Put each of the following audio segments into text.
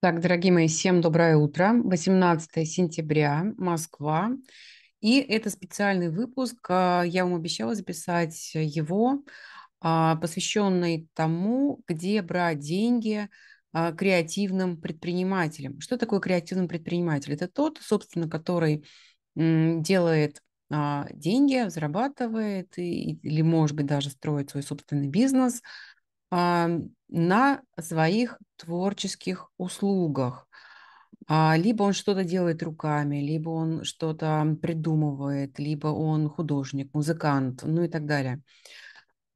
Так, дорогие мои, всем доброе утро. 18 сентября, Москва. И это специальный выпуск. А, я вам обещала записать его, а, посвященный тому, где брать деньги а, креативным предпринимателям. Что такое креативный предприниматель? Это тот, собственно, который делает деньги, зарабатывает или, может быть, даже строит свой собственный бизнес, а, на своих творческих услугах. А, либо он что-то делает руками, либо он что-то придумывает, либо он художник, музыкант, ну и так далее.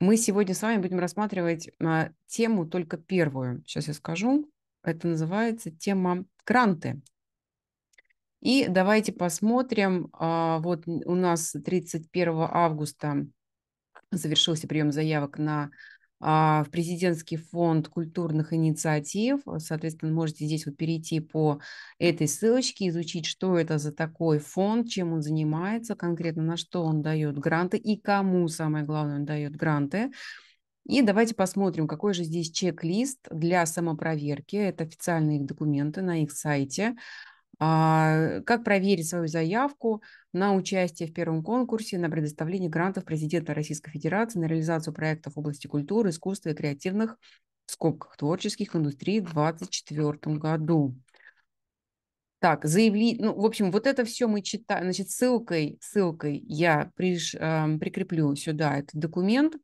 Мы сегодня с вами будем рассматривать а, тему только первую. Сейчас я скажу. Это называется тема гранты. И давайте посмотрим. Вот у нас 31 августа завершился прием заявок на а, в президентский фонд культурных инициатив. Соответственно, можете здесь вот перейти по этой ссылочке, изучить, что это за такой фонд, чем он занимается, конкретно на что он дает гранты и кому, самое главное, он дает гранты. И давайте посмотрим, какой же здесь чек-лист для самопроверки. Это официальные документы на их сайте. А, как проверить свою заявку на участие в первом конкурсе на предоставление грантов президента Российской Федерации на реализацию проектов в области культуры, искусства и креативных в скобках творческих индустрий в 2024 году? Так, заявление, ну, в общем, вот это все мы читаем, значит, ссылкой, ссылкой я приш, э, прикреплю сюда этот документ,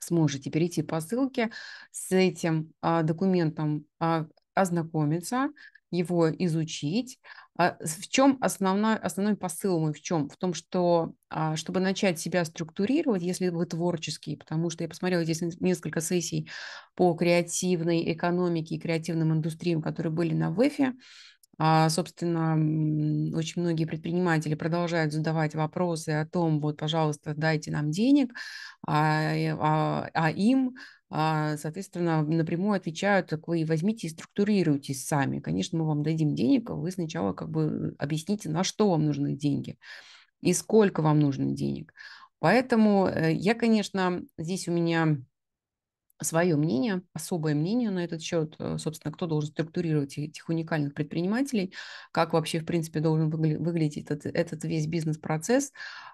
сможете перейти по ссылке с этим э, документом э, ознакомиться, его изучить. А в чем основной, основной посыл мой? В чем? В том, что а, чтобы начать себя структурировать, если вы творческий, потому что я посмотрела здесь несколько сессий по креативной экономике и креативным индустриям, которые были на ВЭФе, а, собственно, очень многие предприниматели продолжают задавать вопросы о том, вот, пожалуйста, дайте нам денег, а, а, а им а, соответственно, напрямую отвечают, так вы возьмите и структурируйтесь сами. Конечно, мы вам дадим денег, а вы сначала как бы объясните, на что вам нужны деньги и сколько вам нужны денег. Поэтому э, я, конечно, здесь у меня свое мнение, особое мнение на этот счет, э, собственно, кто должен структурировать этих уникальных предпринимателей, как вообще, в принципе, должен выглядеть этот, этот весь бизнес-процесс.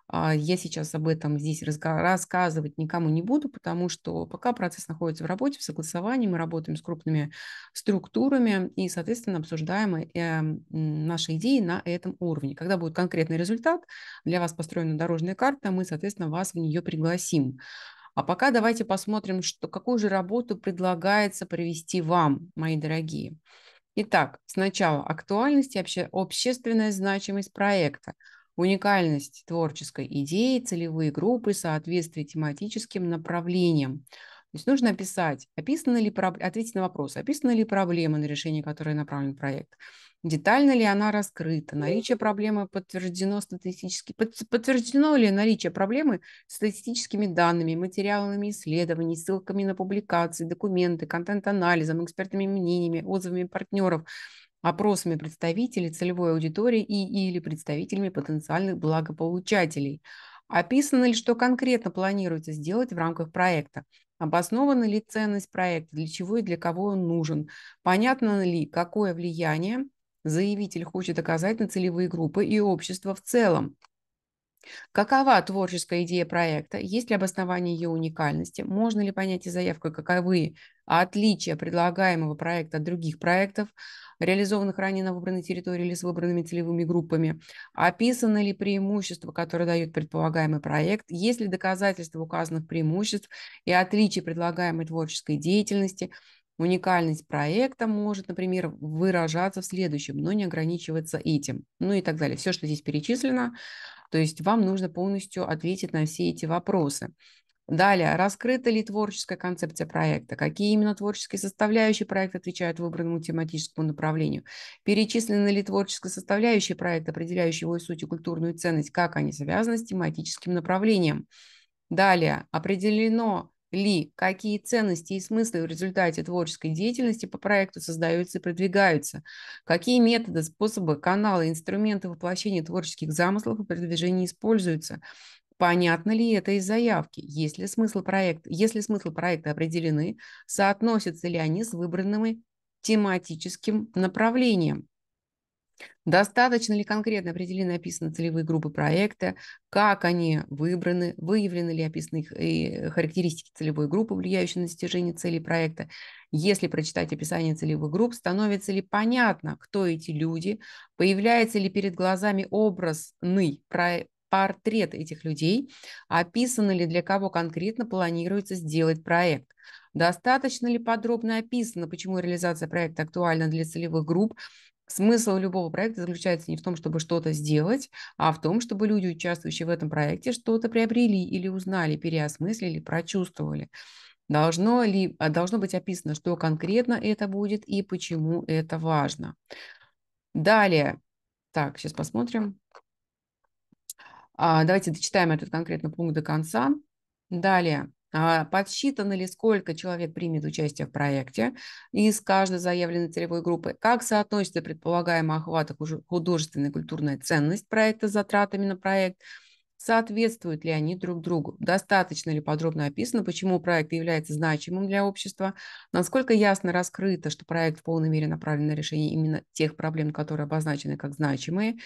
А, я сейчас об этом здесь рассказывать никому не буду, потому что пока процесс находится в работе, в согласовании, мы работаем с крупными структурами и, соответственно, обсуждаем э, эм, наши идеи на этом уровне. Когда будет конкретный результат, для вас построена дорожная карта, мы, соответственно, вас в нее пригласим. А пока давайте посмотрим, что, какую же работу предлагается провести вам, мои дорогие. Итак, сначала актуальность и обще, общественная значимость проекта, уникальность творческой идеи, целевые группы, соответствие тематическим направлениям – то есть нужно описать, описана ли, ответить на вопрос, описана ли проблема, на решение которое направлен проект, детально ли она раскрыта, наличие проблемы подтверждено статистически, подтверждено ли наличие проблемы статистическими данными, материалами исследований, ссылками на публикации, документы, контент-анализом, экспертными мнениями, отзывами партнеров, опросами представителей целевой аудитории и или представителями потенциальных благополучателей – Описано ли, что конкретно планируется сделать в рамках проекта? Обоснована ли ценность проекта, для чего и для кого он нужен? Понятно ли, какое влияние заявитель хочет оказать на целевые группы и общество в целом? Какова творческая идея проекта? Есть ли обоснование ее уникальности? Можно ли понять из заявкой, каковы а отличия предлагаемого проекта от других проектов, реализованных ранее на выбранной территории или с выбранными целевыми группами, описаны ли преимущества, которые дает предполагаемый проект, есть ли доказательства указанных преимуществ и отличий предлагаемой творческой деятельности, Уникальность проекта может, например, выражаться в следующем, но не ограничиваться этим, ну и так далее. Все, что здесь перечислено, то есть вам нужно полностью ответить на все эти вопросы. Далее, раскрыта ли творческая концепция проекта, какие именно творческие составляющие проекта отвечают выбранному тематическому направлению, перечислены ли творческие составляющие проекта, определяющие его суть и культурную ценность, как они связаны с тематическим направлением. Далее, определено ли, какие ценности и смыслы в результате творческой деятельности по проекту создаются и продвигаются, какие методы, способы, каналы, инструменты воплощения творческих замыслов и продвижения используются, Понятно ли это из заявки? Есть ли смысл проекта? Если смысл проекта определены, соотносятся ли они с выбранными тематическим направлением? Достаточно ли конкретно определены описаны целевые группы проекта, как они выбраны, выявлены ли описаны их э, характеристики целевой группы, влияющие на достижение целей проекта. Если прочитать описание целевых групп, становится ли понятно, кто эти люди, появляется ли перед глазами образный портрет этих людей, описано ли для кого конкретно планируется сделать проект, достаточно ли подробно описано, почему реализация проекта актуальна для целевых групп, Смысл любого проекта заключается не в том, чтобы что-то сделать, а в том, чтобы люди, участвующие в этом проекте, что-то приобрели или узнали, переосмыслили, прочувствовали. Должно, ли, а должно быть описано, что конкретно это будет и почему это важно. Далее. Так, сейчас посмотрим. А, давайте дочитаем этот конкретно пункт до конца. Далее. А, подсчитано ли, сколько человек примет участие в проекте из каждой заявленной целевой группы? Как соотносится предполагаемый охват художественной и культурная ценность проекта с затратами на проект? Соответствуют ли они друг другу? Достаточно ли подробно описано, почему проект является значимым для общества? Насколько ясно раскрыто, что проект в полной мере направлен на решение именно тех проблем, которые обозначены как значимые?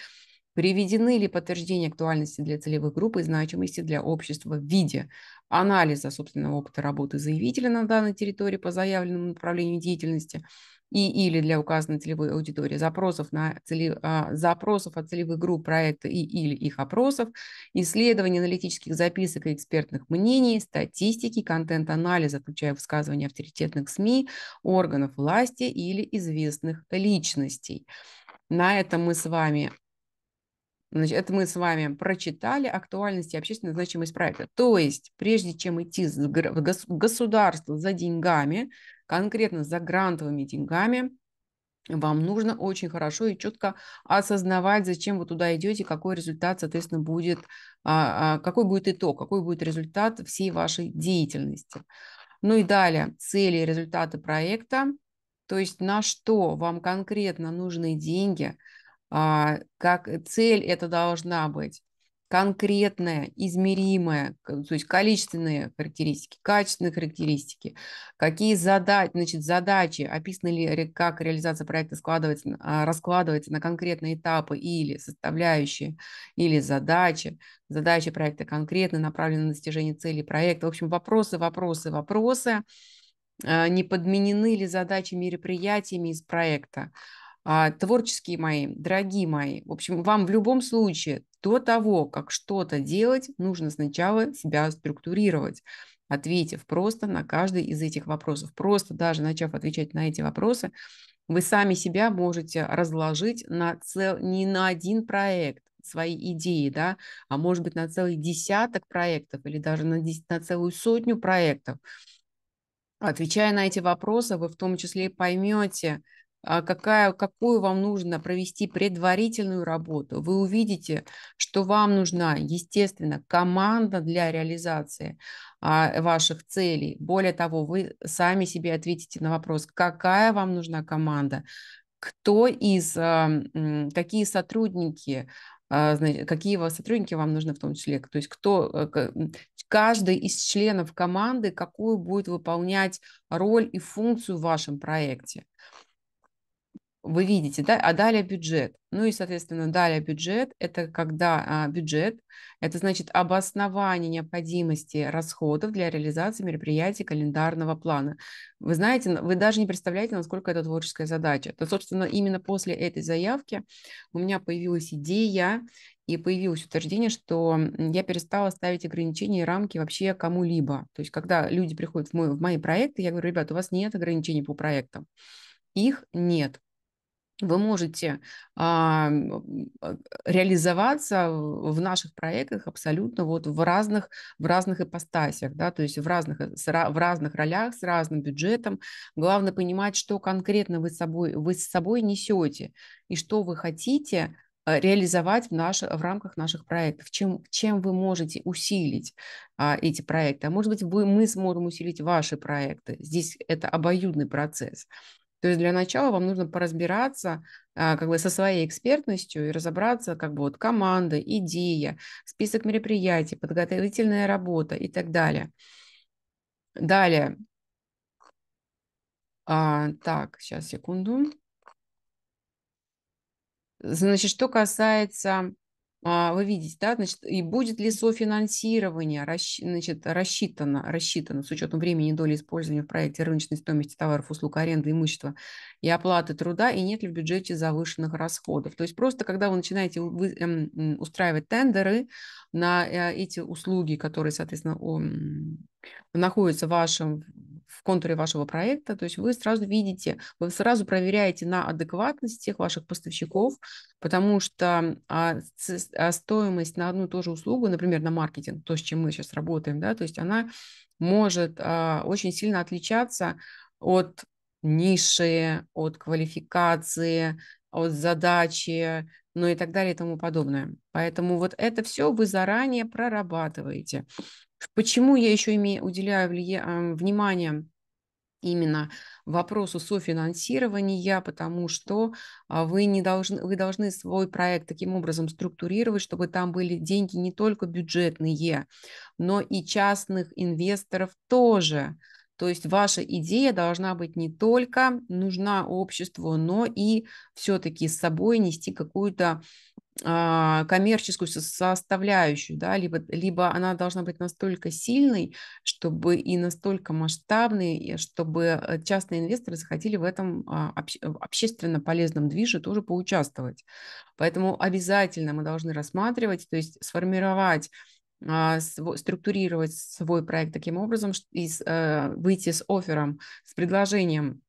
Приведены ли подтверждения актуальности для целевой группы и значимости для общества в виде анализа собственного опыта работы заявителя на данной территории по заявленному направлению деятельности и или для указанной целевой аудитории запросов, на цели, а, запросов от целевых групп проекта и или их опросов, исследований аналитических записок и экспертных мнений, статистики, контент-анализа, включая высказывания авторитетных СМИ, органов власти или известных личностей. На этом мы с вами Значит, это мы с вами прочитали актуальность и общественную значимость проекта. То есть, прежде чем идти в государство за деньгами, конкретно за грантовыми деньгами, вам нужно очень хорошо и четко осознавать, зачем вы туда идете, какой результат, соответственно, будет, а, а, какой будет итог, какой будет результат всей вашей деятельности. Ну и далее, цели и результаты проекта, то есть на что вам конкретно нужны деньги – а, как э, цель это должна быть конкретная, измеримая, то есть количественные характеристики, качественные характеристики, какие задачи, значит, задачи, описаны ли, как реализация проекта складывается, а, раскладывается на конкретные этапы или составляющие, или задачи, задачи проекта конкретно направлены на достижение целей проекта. В общем, вопросы, вопросы, вопросы. А, не подменены ли задачи мероприятиями из проекта? А, творческие мои, дорогие мои, в общем, вам в любом случае до того, как что-то делать, нужно сначала себя структурировать, ответив просто на каждый из этих вопросов. Просто даже начав отвечать на эти вопросы, вы сами себя можете разложить на цел... не на один проект, свои идеи, да, а может быть на целый десяток проектов или даже на, дес... на целую сотню проектов. Отвечая на эти вопросы, вы в том числе поймете, а какая, какую вам нужно провести предварительную работу, вы увидите, что вам нужна, естественно, команда для реализации а, ваших целей. Более того, вы сами себе ответите на вопрос, какая вам нужна команда, кто из, а, какие сотрудники, какие сотрудники вам нужны в том числе, то есть кто, э, каждый из членов команды, какую будет выполнять роль и функцию в вашем проекте вы видите, да, а далее бюджет. Ну и, соответственно, далее бюджет – это когда а, бюджет, это значит обоснование необходимости расходов для реализации мероприятий календарного плана. Вы знаете, вы даже не представляете, насколько это творческая задача. То, собственно, именно после этой заявки у меня появилась идея и появилось утверждение, что я перестала ставить ограничения и рамки вообще кому-либо. То есть, когда люди приходят в, мой, в мои проекты, я говорю, ребят, у вас нет ограничений по проектам. Их нет вы можете а, а реализоваться в наших проектах абсолютно вот в разных, в разных ипостасях, да, то есть в разных, э, в разных ролях, с разным бюджетом. Главное понимать, что конкретно вы с собой, вы с собой несете и что вы хотите э, реализовать в, наш, в рамках наших проектов, чем, чем вы можете усилить а, эти проекты. А может быть, вы, мы сможем усилить ваши проекты. Здесь это обоюдный процесс. То есть для начала вам нужно поразбираться а, как бы со своей экспертностью и разобраться, как бы вот команда, идея, список мероприятий, подготовительная работа и так далее. Далее. А, так, сейчас, секунду. Значит, что касается а, вы видите, да, значит, и будет ли софинансирование расщ... значит, рассчитано, рассчитано с учетом времени доли использования в проекте рыночной стоимости товаров, услуг, аренды, имущества и оплаты труда, и нет ли в бюджете завышенных расходов. То есть просто когда вы начинаете вы, э, устраивать тендеры на э, эти услуги, которые, соответственно, находятся в вашем, в контуре вашего проекта, то есть вы сразу видите, вы сразу проверяете на адекватность тех ваших поставщиков, потому что а, а стоимость на одну и ту же услугу, например, на маркетинг, то, с чем мы сейчас работаем, да, то есть она может а, очень сильно отличаться от ниши, от квалификации, от задачи, ну и так далее и тому подобное. Поэтому вот это все вы заранее прорабатываете. Почему я еще имею, уделяю влия... внимание именно вопросу софинансирования, потому что а, вы, не должны, вы должны свой проект таким образом структурировать, чтобы там были деньги не только бюджетные, но и частных инвесторов тоже. То есть ваша идея должна быть не только нужна обществу, но и все-таки с собой нести какую-то а, коммерческую составляющую, да, либо, либо она должна быть настолько сильной, чтобы и настолько масштабной, чтобы э, частные инвесторы захотели в этом а, обще общественно полезном движе тоже поучаствовать. Поэтому обязательно мы должны рассматривать, то есть сформировать а, структурировать свой проект таким образом, и э, выйти с оффером, с предложением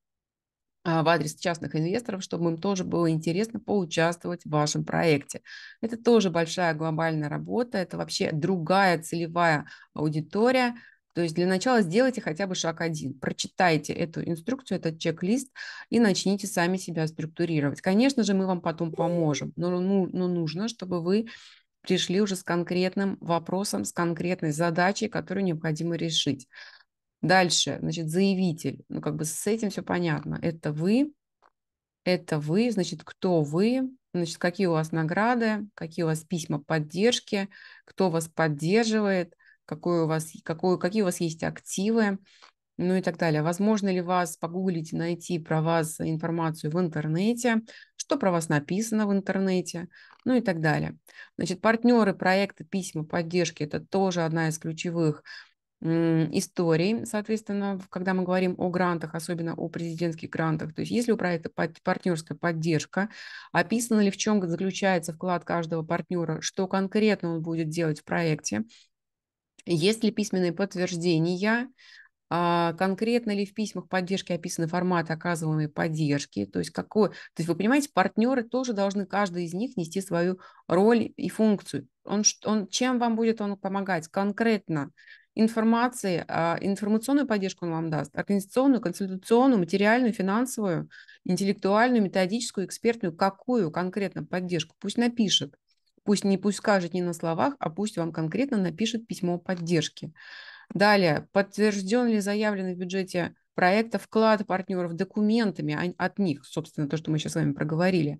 а, в адрес частных инвесторов, чтобы им тоже было интересно поучаствовать в вашем проекте. Это тоже большая глобальная работа, это вообще другая целевая аудитория, то есть для начала сделайте хотя бы шаг один. Прочитайте эту инструкцию, этот чек-лист и начните сами себя структурировать. Конечно же, мы вам потом поможем, но, ну, но ну, нужно, чтобы вы пришли уже с конкретным вопросом, с конкретной задачей, которую необходимо решить. Дальше, значит, заявитель. Ну, как бы с этим все понятно. Это вы, это вы, значит, кто вы, значит, какие у вас награды, какие у вас письма поддержки, кто вас поддерживает, какой у вас, какой, какие у вас есть активы, ну и так далее. Возможно ли вас погуглить, найти про вас информацию в интернете, что про вас написано в интернете, ну и так далее. Значит, партнеры проекта «Письма поддержки» – это тоже одна из ключевых историй, соответственно, когда мы говорим о грантах, особенно о президентских грантах, то есть если у проекта партнерская поддержка, описано ли в чем заключается вклад каждого партнера, что конкретно он будет делать в проекте, есть ли письменные подтверждения а конкретно ли в письмах поддержки описаны форматы оказываемой поддержки, то есть какой, то есть вы понимаете, партнеры тоже должны, каждый из них нести свою роль и функцию. Он, он, чем вам будет он помогать конкретно? Информации, а, информационную поддержку он вам даст, организационную, консультационную, материальную, финансовую, интеллектуальную, методическую, экспертную, какую конкретно поддержку, пусть напишет. Пусть не пусть скажет не на словах, а пусть вам конкретно напишет письмо поддержки. Далее, подтвержден ли заявленный в бюджете проекта вклад партнеров документами от них, собственно, то, что мы сейчас с вами проговорили,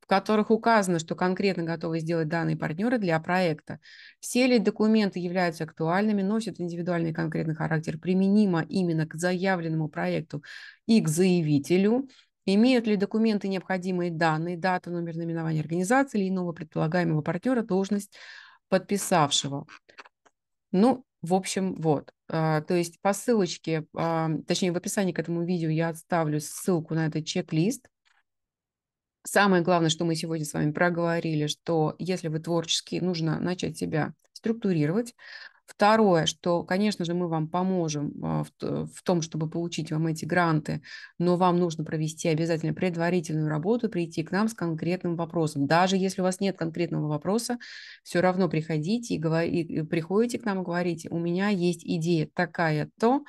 в которых указано, что конкретно готовы сделать данные партнеры для проекта. Все ли документы являются актуальными, носят индивидуальный конкретный характер, применимо именно к заявленному проекту и к заявителю, Имеют ли документы необходимые данные, дату, номер наименования организации или иного предполагаемого партнера, должность подписавшего? Ну, в общем, вот. А, то есть по ссылочке, а, точнее в описании к этому видео я оставлю ссылку на этот чек-лист. Самое главное, что мы сегодня с вами проговорили, что если вы творческий, нужно начать себя структурировать, Второе, что, конечно же, мы вам поможем а, в том, чтобы получить вам эти гранты, но вам нужно провести обязательно предварительную работу, прийти к нам с конкретным вопросом. Даже если у вас нет конкретного вопроса, все равно приходите и, говор... и приходите к нам и говорите, у меня есть идея такая-то,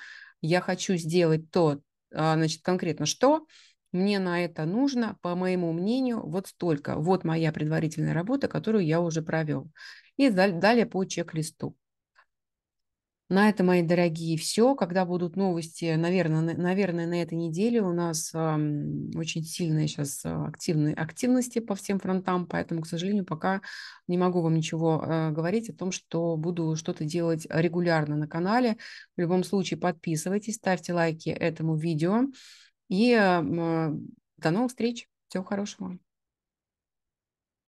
я хочу сделать то, а, значит, конкретно что, мне на это нужно, по моему мнению, вот столько. Вот моя предварительная работа, которую я уже провел. И далее по чек-листу. На это, мои дорогие, все. Когда будут новости, наверное, наверное, на этой неделе у нас э, очень сильные сейчас а, активные активности по всем фронтам, поэтому, к сожалению, пока не могу вам ничего э, говорить о том, что буду что-то делать регулярно на канале. В любом случае, подписывайтесь, ставьте лайки этому видео и э, до новых встреч. Всего хорошего.